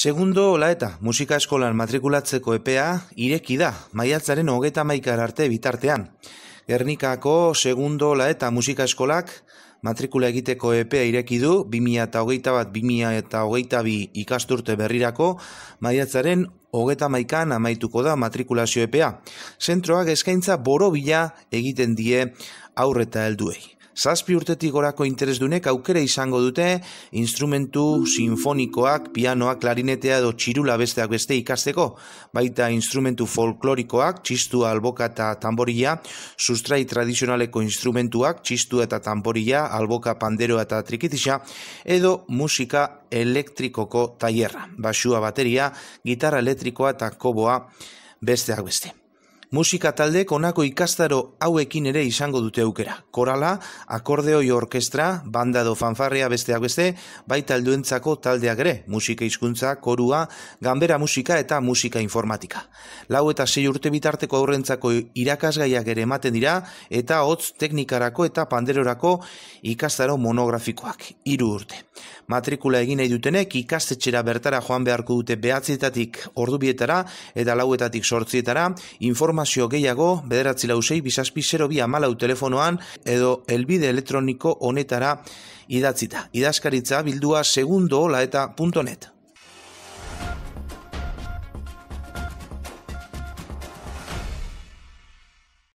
Segundo, hola eta musika eskolan matrikulatzeko epea ireki da, maiatzaren hogeta maikar arte bitartean. Gernikako segundo hola eta musika eskolak matrikula egiteko epea ireki du 2008 bat 2008 ikasturte berrirako maiatzaren hogeta maikan amaituko da matrikulazio epea. Zentroak eskaintza boro bila egiten die aurreta helduei. Zazpi urtetik gorako interesdunek aukera izango dute instrumentu sinfonikoak, pianoak, klarinetea edo txirula besteak beste ikasteko, baita instrumentu folklorikoak, txistua, alboka eta tamborila, sustrai tradizionaleko instrumentuak, txistua eta tamborila, alboka, panderoa eta trikitisa, edo musika elektrikoko tailerra, basua bateria, gitarra elektrikoa eta koboa besteak beste. Musika talde konako ikastaro hauekin ere izango dute aukera. Korala, akordeoi orkestra, banda do fanfarria besteak beste, baita alduentzako taldeak ere, musika hizkuntza, korua, ganbera musika eta musika informatika. Lau eta sei urte bitarteko aurrentzako irakasgaiak ere ematen dira, eta hotz teknikarako eta panderorako ikastaro monografikoak, hiru urte. Matrikula egin nahi dutenek ikastetxera bertara joan beharko dute behatzietatik ordubietara, eta lauetatik sortzietara, informazio gehiago, bederatzi lau bizazpi telefonoan edo elbide elektroniko honetara idatzita. Idazkaritza bildua segundo eta puntonet.